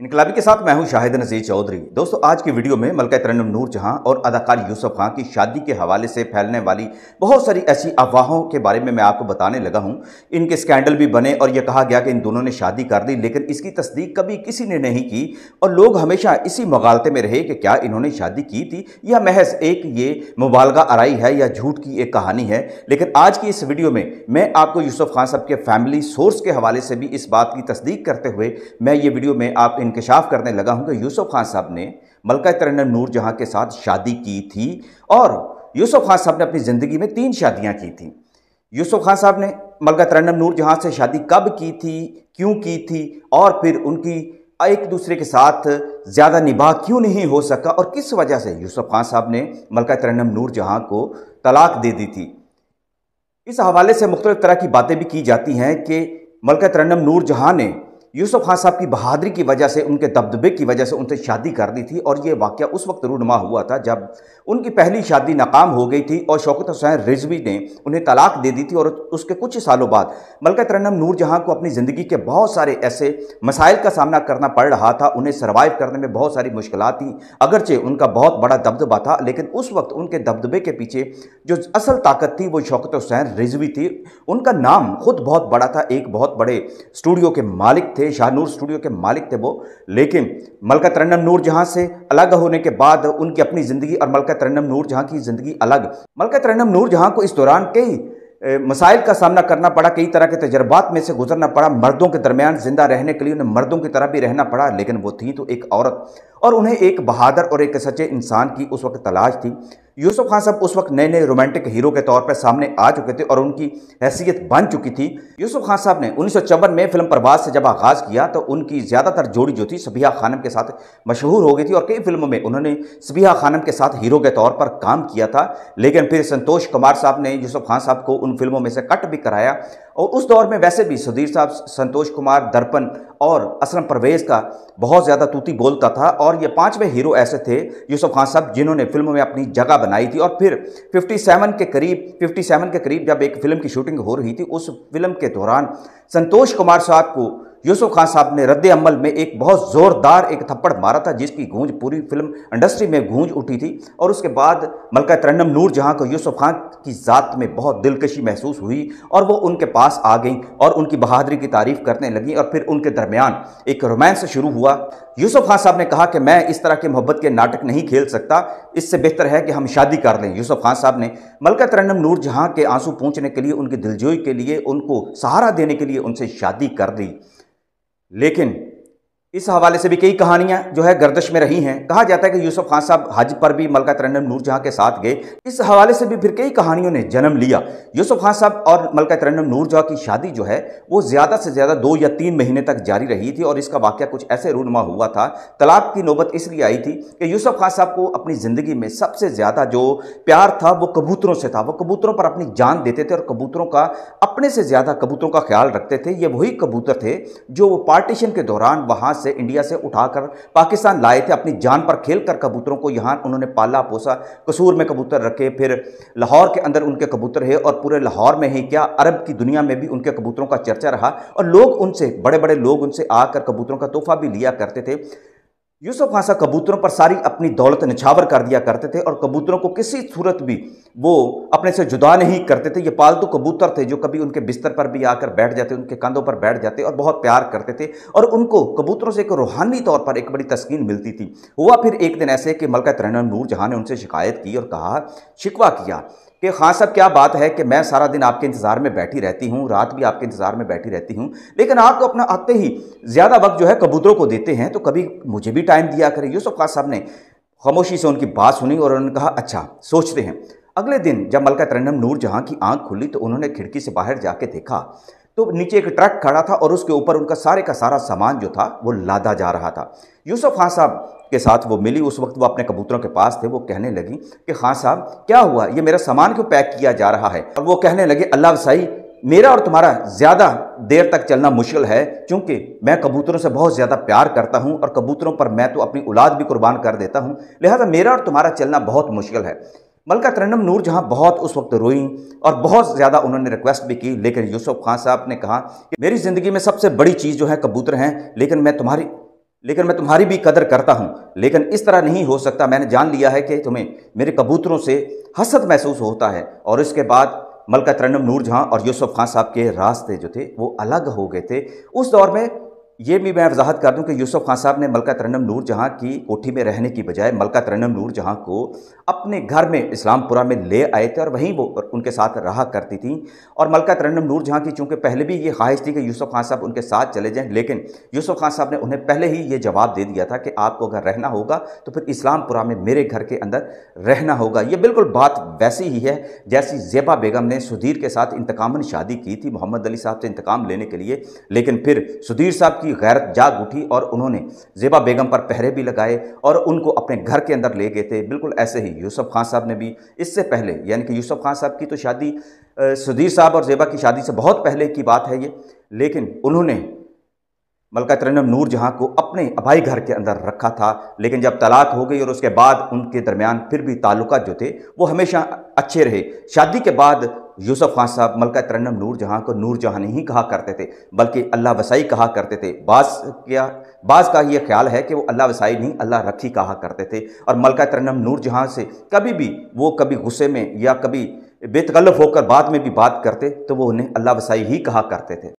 इनकलाबी के साथ मैं हूं शाहिद नजीर चौधरी दोस्तों आज की वीडियो में मलका तरनम नूर जहां और अदाकार यूसुफ खां की शादी के हवाले से फैलने वाली बहुत सारी ऐसी अफवाहों के बारे में मैं आपको बताने लगा हूं इनके स्कैंडल भी बने और यह कहा गया कि इन दोनों ने शादी कर दी लेकिन इसकी तस्दीक कभी किसी ने नहीं की और लोग हमेशा इसी मगालते में रहे कि क्या इन्होंने शादी की थी या महज एक ये मुबालगा आरई है या झूठ की एक कहानी है लेकिन आज की इस वीडियो में मैं आपको यूसुफ खान साहब के फैमिली सोर्स के हवाले से भी इस बात की तस्दीक करते हुए मैं ये वीडियो में आप इंकशाफ करने लगा हूँ कि यूसुफ खान साहब ने मलका तरन नूर जहाँ के साथ शादी की थी और यूसुफ खान साहब ने अपनी ज़िंदगी में तीन शादियाँ की थी यूसुफ खान साहब ने मलका तरन नूर जहाँ से शादी कब की थी क्यों की थी और फिर उनकी एक दूसरे के साथ ज़्यादा निभा क्यों नहीं हो सका और किस वजह से यूसुफ खान साहब ने मलका तरनम नूर जहाँ को तलाक दे दी थी इस हवाले से मुख्तलिफ तरह की बातें भी की जाती हैं कि मलका तरन्नम नूर जहाँ ने यूसुफ खान साहब की बहादरी की वजह से उनके दबदबे की वजह से उनसे शादी कर दी थी और ये वाक़ उस वक्त रूनमा हुआ था जब उनकी पहली शादी नाकाम हो गई थी और शौकत हुसैन रिजवी ने उन्हें तलाक दे दी थी और उसके कुछ ही सालों बाद मलका तरन्नम नूर जहाँ को अपनी ज़िंदगी के बहुत सारे ऐसे मसाइल का सामना करना पड़ रहा था उन्हें सर्वाइव करने में बहुत सारी मुश्किल थी अगरचे उनका बहुत बड़ा दबदबा था लेकिन उस वक्त उनके दबदबे के पीछे जो असल ताकत थी वो शौकत हुसैन रिजवी थी उनका नाम खुद बहुत बड़ा था एक बहुत बड़े स्टूडियो के मालिक थे थे शाहनूर स्टूडियो के मालिक थे वो लेकिन मलका तरन्नम नूर जहाँ से अलग होने के बाद उनकी अपनी ज़िंदगी और मलका तरन्नम नूर जहाँ की ज़िंदगी अलग मलका तरन्नम नूर जहाँ को इस दौरान कई मसाइल का सामना करना पड़ा कई तरह के तजर्बात में से गुजरना पड़ा मर्दों के दरमियान ज़िंदा रहने के लिए उन्हें मर्दों की तरह भी रहना पड़ा लेकिन वो थी तो एक औरत और उन्हें एक बहादुर और एक सच्चे इंसान की उस वक्त तलाश थी यूसुफ खान साहब उस वक्त नए नए रोमांटिक हीरो के तौर पर सामने आ चुके थे और उनकी हैसियत बन चुकी थी यूसुफ खान साहब ने उन्नीस में फिल्म प्रभास से जब आगाज़ किया तो उनकी ज़्यादातर जोड़ी जो थी सबिया खानम के साथ मशहूर हो गई थी और कई फिल्मों में उन्होंने सबिया खानम के साथ हीरो के तौर पर काम किया था लेकिन फिर संतोष कुमार साहब ने यूसुफ खान साहब को उन फिल्मों में से कट भी कराया और उस दौर में वैसे भी सुधीर साहब संतोष कुमार दर्पण और असलम परवेज़ का बहुत ज़्यादा तूती बोलता था और ये पांचवें हीरो ऐसे थे यूसुफ खान साहब जिन्होंने फिल्म में अपनी जगह बनाई थी और फिर 57 के करीब 57 के करीब जब एक फ़िल्म की शूटिंग हो रही थी उस फिल्म के दौरान संतोष कुमार साहब को यूसुफ खान साहब ने रद्द अमल में एक बहुत ज़ोरदार एक थप्पड़ मारा था जिसकी गूंज पूरी फिल्म इंडस्ट्री में गूंज उठी थी और उसके बाद मलका तरन्नम नूर जहाँ को यूसुफ खान की ज़ात में बहुत दिलकशी महसूस हुई और वो उनके पास आ गई और उनकी बहादरी की तारीफ़ करने लगी और फिर उनके दरमियान एक रोमांस शुरू हुआ यूसुफ खान साहब ने कहा कि मैं इस तरह के मोहब्बत के नाटक नहीं खेल सकता इससे बेहतर है कि हम शादी कर लें यूसुफ खान साहब ने मलका तरन्नम नूर जहाँ के आंसू पूछने के लिए उनकी दिलजोई के लिए उनको सहारा देने के लिए उनसे शादी कर दी लेकिन इस हवाले से भी कई कहानियां जो है गर्दश में रही हैं कहा जाता है कि यूसुफ खान साहब हज पर भी मलका तरन्नम नूर के साथ गए इस हवाले से भी फिर कई कहानियों ने जन्म लिया यूसुफ खान साहब और मलका तरन्नम नूर की शादी जो है वो ज़्यादा से ज़्यादा दो या तीन महीने तक जारी रही थी और इसका वाक्य कुछ ऐसे रूनमा हुआ था तलाक की नौबत इसलिए आई थी कि यूसुफ खान साहब को अपनी ज़िंदगी में सबसे ज़्यादा जो प्यार था वो कबूतरों से था वो कबूतरों पर अपनी जान देते थे और कबूतरों का अपने से ज़्यादा कबूतरों का ख्याल रखते थे ये वही कबूतर थे जो वो पार्टीशन के दौरान वहाँ से इंडिया से उठाकर पाकिस्तान लाए थे अपनी जान पर खेल कर कबूतरों को यहाँ उन्होंने पाला पोसा कसूर में कबूतर रखे फिर लाहौर के अंदर उनके कबूतर है और पूरे लाहौर में ही क्या अरब की दुनिया में भी उनके कबूतरों का चर्चा रहा और लोग उनसे बड़े बड़े लोग उनसे आकर कबूतरों का तोहफा भी लिया करते थे यूसुफ खासा कबूतरों पर सारी अपनी दौलत निछावर कर दिया करते थे और कबूतरों को किसी सूरत भी वो अपने से जुदा नहीं करते थे ये पालतू कबूतर थे जो कभी उनके बिस्तर पर भी आकर बैठ जाते उनके कंधों पर बैठ जाते और बहुत प्यार करते थे और उनको कबूतरों से एक रूहानी तौर पर एक बड़ी तस्कीन मिलती थी हुआ फिर एक दिन ऐसे कि मलका तरन नूर जहाँ ने उनसे शिकायत की और कहा शिकवा किया कि खान साहब क्या बात है कि मैं सारा दिन आपके इंतज़ार में बैठी रहती हूँ रात भी आपके इंतज़ार में बैठी रहती हूँ लेकिन आप तो अपना आते ही ज़्यादा वक्त जो है कबूतरों को देते हैं तो कभी मुझे भी टाइम दिया करें यूसुफ खान साहब ने खामोशी से उनकी बात सुनी और उन्होंने कहा अच्छा सोचते हैं अगले दिन जब मलका तरनम नूर जहाँ की आंख खुली तो उन्होंने खिड़की से बाहर जाके देखा तो नीचे एक ट्रक खड़ा था और उसके ऊपर उनका सारे का सारा सामान जो था वो लादा जा रहा था यूसुफ खां साहब के साथ वो मिली उस वक्त वो अपने कबूतरों के पास थे वो कहने लगी कि खां साहब क्या हुआ ये मेरा सामान क्यों पैक किया जा रहा है और वो कहने लगे अल्लाह वसाई मेरा और तुम्हारा ज़्यादा देर तक चलना मुश्किल है क्योंकि मैं कबूतरों से बहुत ज़्यादा प्यार करता हूँ और कबूतरों पर मैं तो अपनी औलाद भी कुर्बान कर देता हूँ लिहाजा मेरा और तुम्हारा चलना बहुत मुश्किल है मलका तरन्नम नूर जहाँ बहुत उस वक्त रोई और बहुत ज़्यादा उन्होंने रिक्वेस्ट भी की लेकिन यूसुफ खान साहब ने कहा कि मेरी ज़िंदगी में सबसे बड़ी चीज़ जो है कबूतर हैं लेकिन मैं तुम्हारी लेकिन मैं तुम्हारी भी कदर करता हूँ लेकिन इस तरह नहीं हो सकता मैंने जान लिया है कि तुम्हें मेरे कबूतरों से हसद महसूस होता है और इसके बाद मलका तरन्नम नूर जहाँ और यूसुफ खान साहब के रास्ते जो थे वो अलग हो गए थे उस दौर में ये भी मैं वजाहत कर दूं कि यूसुफ खान साहब ने मलका तरन्नम नूर जहाँ की कोठी में रहने की बजाय मलका तरन्नम नूर जहाँ को अपने घर में इस्लामपुरा में ले आए थे और वहीं वो उनके साथ रहा करती थी और मलका तरन्नम नूर जहाँ की चूँकि पहले भी ये ख्वाहिश थी कि यूसुफ खान साहब उनके साथ चले जाएँ लेकिन यूसुफ खान साहब ने उन्हें पहले ही ये जवाब दे दिया था कि आपको अगर रहना होगा तो फिर इस्लामपुरा में मेरे घर के अंदर रहना होगा ये बिल्कुल बात वैसी ही है जैसी जेबा बेगम ने सुधीर के साथ इंतकामन शादी की थी मोहम्मद अली साहब से इंतकाम लेने के लिए लेकिन फिर सुधीर साहब की गैरत जाग उठी और उन्होंने ज़ेबा बेगम पर पहरे भी लगाए और उनको अपने घर के अंदर ले गए थे बिल्कुल ऐसे ही यूसुफ खान साहब ने भी इससे पहले यानी कि यूसुफ खान साहब की तो शादी सुधीर साहब और ज़ेबा की शादी से बहुत पहले की बात है ये लेकिन उन्होंने मलका तरनम नूर जहाँ को अपने अभाई घर के अंदर रखा था लेकिन जब तलाक हो गई और उसके बाद उनके दरमियान फिर भी ताल्लुक जो थे वो हमेशा अच्छे रहे शादी के बाद यूसुफ खान साहब मलका तरन्नम नूर जहाँ को नूर जहाँ नहीं कहा करते थे बल्कि अल्लाह वसाई कहा करते थे बास क्या बास का ये ख्याल है कि वो अल्लाह वसाई नहीं अल्लाह रखी कहा करते थे और मलका तरन्नम नूर जहाँ से कभी भी वो कभी गुस्से में या कभी बेतकल्लफ होकर बाद में भी बात करते तो वो उन्हें अल्लाह वसाई ही कहा करते थे